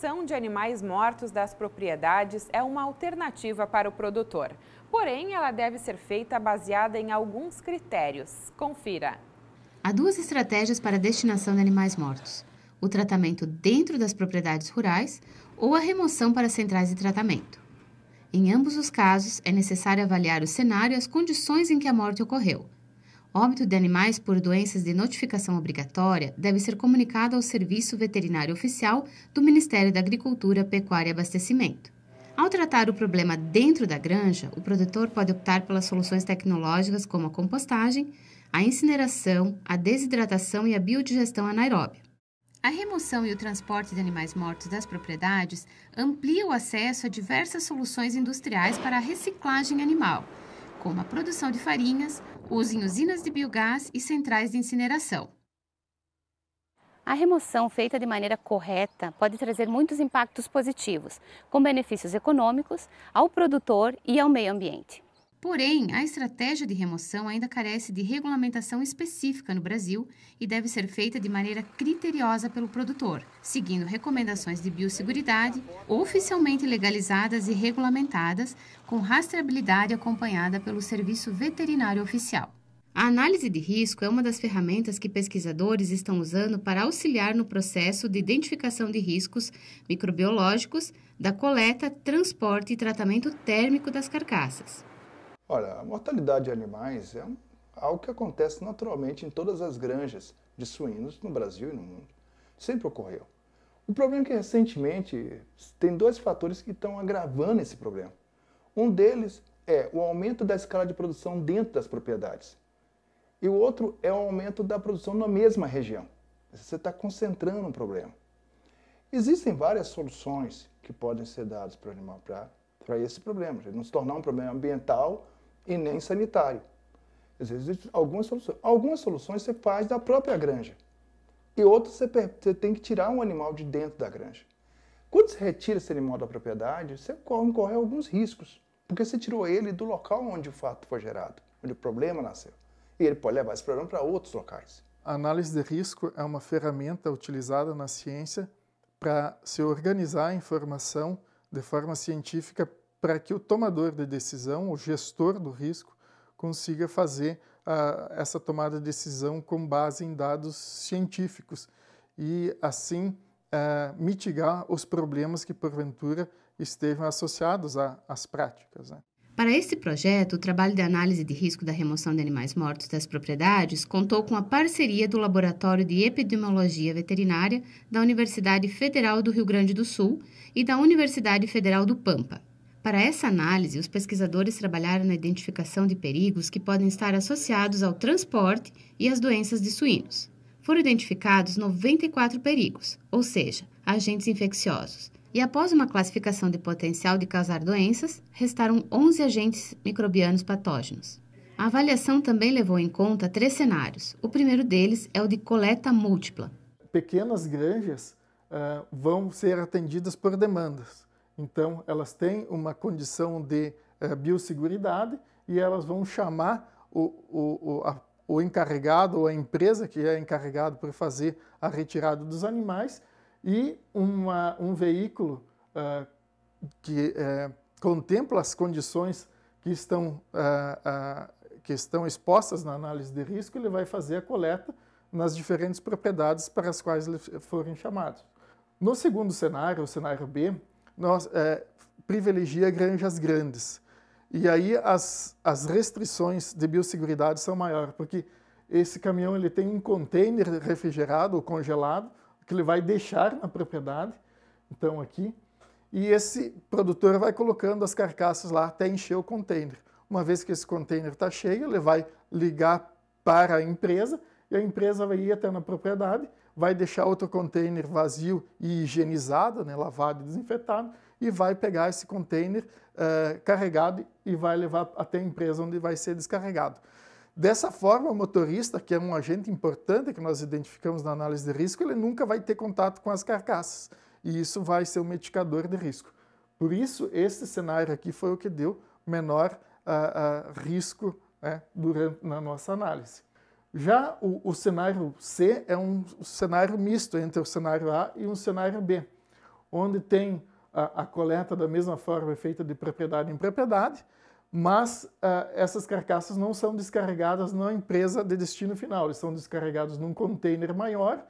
cremação de animais mortos das propriedades é uma alternativa para o produtor. Porém, ela deve ser feita baseada em alguns critérios. Confira. Há duas estratégias para a destinação de animais mortos: o tratamento dentro das propriedades rurais ou a remoção para centrais de tratamento. Em ambos os casos, é necessário avaliar o cenário e as condições em que a morte ocorreu Óbito de animais por doenças de notificação obrigatória deve ser comunicado ao Serviço Veterinário Oficial do Ministério da Agricultura, Pecuária e Abastecimento. Ao tratar o problema dentro da granja, o produtor pode optar pelas soluções tecnológicas como a compostagem, a incineração, a desidratação e a biodigestão anaeróbia. A remoção e o transporte de animais mortos das propriedades amplia o acesso a diversas soluções industriais para a reciclagem animal como a produção de farinhas, uso em usinas de biogás e centrais de incineração. A remoção feita de maneira correta pode trazer muitos impactos positivos, com benefícios econômicos ao produtor e ao meio ambiente. Porém, a estratégia de remoção ainda carece de regulamentação específica no Brasil e deve ser feita de maneira criteriosa pelo produtor, seguindo recomendações de biosseguridade oficialmente legalizadas e regulamentadas, com rastreabilidade acompanhada pelo Serviço Veterinário Oficial. A análise de risco é uma das ferramentas que pesquisadores estão usando para auxiliar no processo de identificação de riscos microbiológicos da coleta, transporte e tratamento térmico das carcaças. Olha, a mortalidade de animais é um, algo que acontece naturalmente em todas as granjas de suínos no Brasil e no mundo. Sempre ocorreu. O problema é que recentemente tem dois fatores que estão agravando esse problema. Um deles é o aumento da escala de produção dentro das propriedades. E o outro é o aumento da produção na mesma região. Você está concentrando um problema. Existem várias soluções que podem ser dadas para o animal para esse problema. não se tornar um problema ambiental e nem sanitário. Existem algumas soluções. Algumas soluções você faz da própria granja. E outras você tem que tirar um animal de dentro da granja. Quando você retira esse animal da propriedade, você corre, corre alguns riscos, porque você tirou ele do local onde o fato foi gerado, onde o problema nasceu. E ele pode levar esse problema para outros locais. A análise de risco é uma ferramenta utilizada na ciência para se organizar a informação de forma científica para que o tomador de decisão, o gestor do risco, consiga fazer uh, essa tomada de decisão com base em dados científicos e, assim, uh, mitigar os problemas que, porventura, estejam associados às práticas. Né? Para esse projeto, o trabalho de análise de risco da remoção de animais mortos das propriedades contou com a parceria do Laboratório de Epidemiologia Veterinária da Universidade Federal do Rio Grande do Sul e da Universidade Federal do Pampa. Para essa análise, os pesquisadores trabalharam na identificação de perigos que podem estar associados ao transporte e às doenças de suínos. Foram identificados 94 perigos, ou seja, agentes infecciosos, e após uma classificação de potencial de causar doenças, restaram 11 agentes microbianos patógenos. A avaliação também levou em conta três cenários. O primeiro deles é o de coleta múltipla. Pequenas granjas uh, vão ser atendidas por demandas então, elas têm uma condição de é, biosseguridade e elas vão chamar o, o, o, a, o encarregado ou a empresa que é encarregado por fazer a retirada dos animais e uma, um veículo uh, que uh, contempla as condições que estão, uh, que estão expostas na análise de risco, ele vai fazer a coleta nas diferentes propriedades para as quais eles forem chamados. No segundo cenário, o cenário B, nós, é, privilegia granjas grandes. E aí as, as restrições de biosseguridade são maiores, porque esse caminhão ele tem um container refrigerado ou congelado que ele vai deixar na propriedade, então aqui, e esse produtor vai colocando as carcaças lá até encher o container. Uma vez que esse container está cheio, ele vai ligar para a empresa e a empresa vai ir até na propriedade, vai deixar outro container vazio e higienizado, né, lavado e desinfetado, e vai pegar esse container uh, carregado e vai levar até a empresa onde vai ser descarregado. Dessa forma, o motorista, que é um agente importante que nós identificamos na análise de risco, ele nunca vai ter contato com as carcaças, e isso vai ser um medicador de risco. Por isso, esse cenário aqui foi o que deu menor uh, uh, risco né, durante, na nossa análise. Já o, o, cenário C é um cenário misto entre o cenário A e um cenário B, onde tem a, a coleta da mesma forma feita de propriedade em propriedade, mas ah, essas carcaças não são descarregadas na empresa de destino final, eles são descarregados num container maior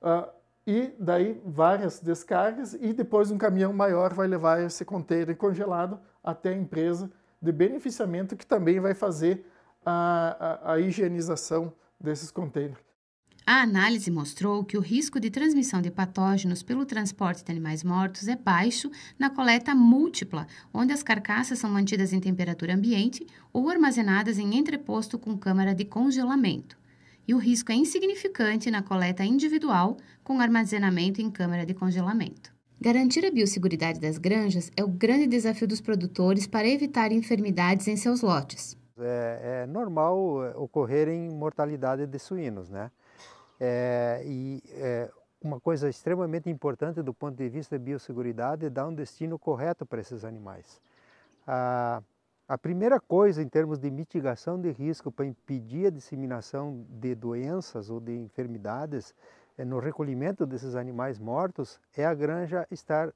ah, e daí várias descargas e depois um caminhão maior vai levar esse container congelado até a empresa de beneficiamento que também vai fazer a, a, a higienização desses contêineres. A análise mostrou que o risco de transmissão de patógenos pelo transporte de animais mortos é baixo na coleta múltipla, onde as carcaças são mantidas em temperatura ambiente ou armazenadas em entreposto com câmara de congelamento. E o risco é insignificante na coleta individual com armazenamento em câmara de congelamento. Garantir a biosseguridade das granjas é o grande desafio dos produtores para evitar enfermidades em seus lotes. É, é normal eh, ocorrerem mortalidade de suínos, né? É, e é, uma coisa extremamente importante do ponto de vista da biosseguridade é dar um destino correto para esses animais. A, a primeira coisa em termos de mitigação de risco para impedir a disseminação de doenças ou de enfermidades é, no recolhimento desses animais mortos é a granja estar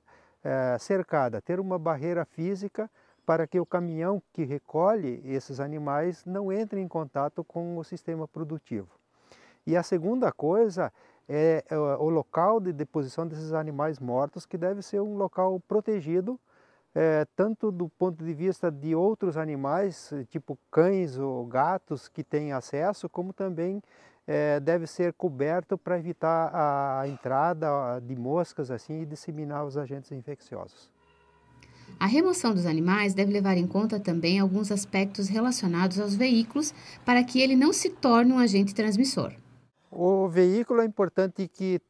cercada, ter uma barreira física para que o caminhão que recolhe esses animais não entre em contato com o sistema produtivo. E a segunda coisa é, é o local de deposição desses animais mortos, que deve ser um local protegido, é, tanto do ponto de vista de outros animais, tipo cães ou gatos que têm acesso, como também é, deve ser coberto para evitar a entrada de moscas assim e disseminar os agentes infecciosos. A remoção dos animais deve levar em conta também alguns aspectos relacionados aos veículos para que ele não se torne um agente transmissor. O veículo é importante que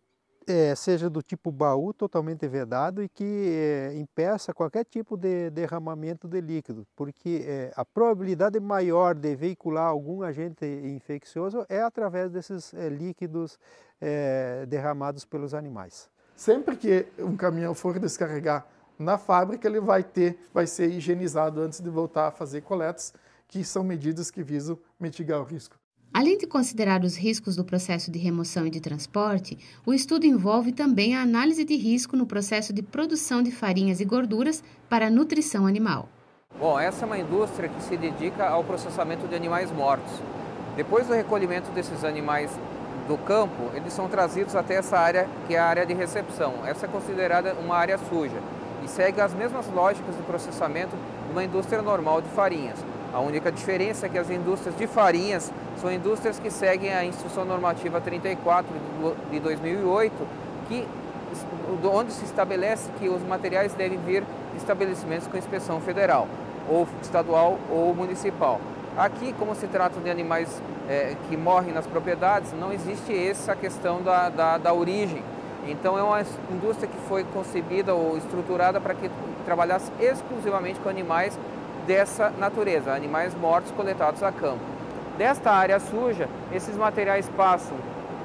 é, seja do tipo baú totalmente vedado e que é, impeça qualquer tipo de derramamento de líquido, porque é, a probabilidade maior de veicular algum agente infeccioso é através desses é, líquidos é, derramados pelos animais. Sempre que um caminhão for descarregar na fábrica, ele vai ter, vai ser higienizado antes de voltar a fazer coletas, que são medidas que visam mitigar o risco. Além de considerar os riscos do processo de remoção e de transporte, o estudo envolve também a análise de risco no processo de produção de farinhas e gorduras para a nutrição animal. Bom, essa é uma indústria que se dedica ao processamento de animais mortos. Depois do recolhimento desses animais do campo, eles são trazidos até essa área, que é a área de recepção. Essa é considerada uma área suja segue as mesmas lógicas de processamento de uma indústria normal de farinhas. A única diferença é que as indústrias de farinhas são indústrias que seguem a Instrução Normativa 34 de 2008, que, onde se estabelece que os materiais devem vir de estabelecimentos com inspeção federal, ou estadual ou municipal. Aqui, como se trata de animais é, que morrem nas propriedades, não existe essa questão da, da, da origem. Então é uma indústria que foi concebida ou estruturada para que trabalhasse exclusivamente com animais dessa natureza, animais mortos coletados a campo. Desta área suja, esses materiais passam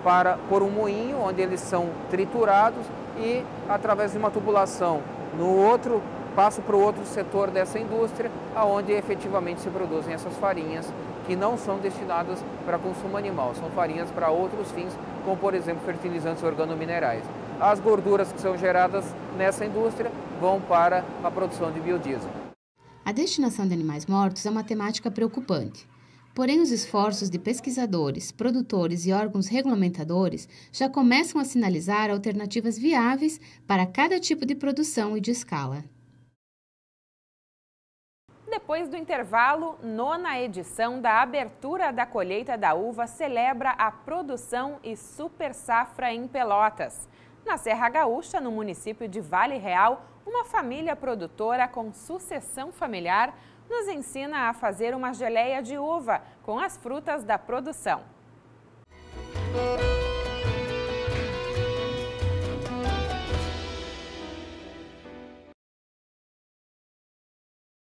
para por um moinho onde eles são triturados e através de uma tubulação no outro passo para o outro setor dessa indústria, aonde efetivamente se produzem essas farinhas que não são destinadas para consumo animal, são farinhas para outros fins, como por exemplo fertilizantes organominerais. As gorduras que são geradas nessa indústria vão para a produção de biodiesel. A destinação de animais mortos é uma temática preocupante. Porém, os esforços de pesquisadores, produtores e órgãos regulamentadores já começam a sinalizar alternativas viáveis para cada tipo de produção e de escala. Depois do intervalo, nona edição da abertura da colheita da uva celebra a produção e super safra em Pelotas. Na Serra Gaúcha, no município de Vale Real, uma família produtora com sucessão familiar nos ensina a fazer uma geleia de uva com as frutas da produção. Música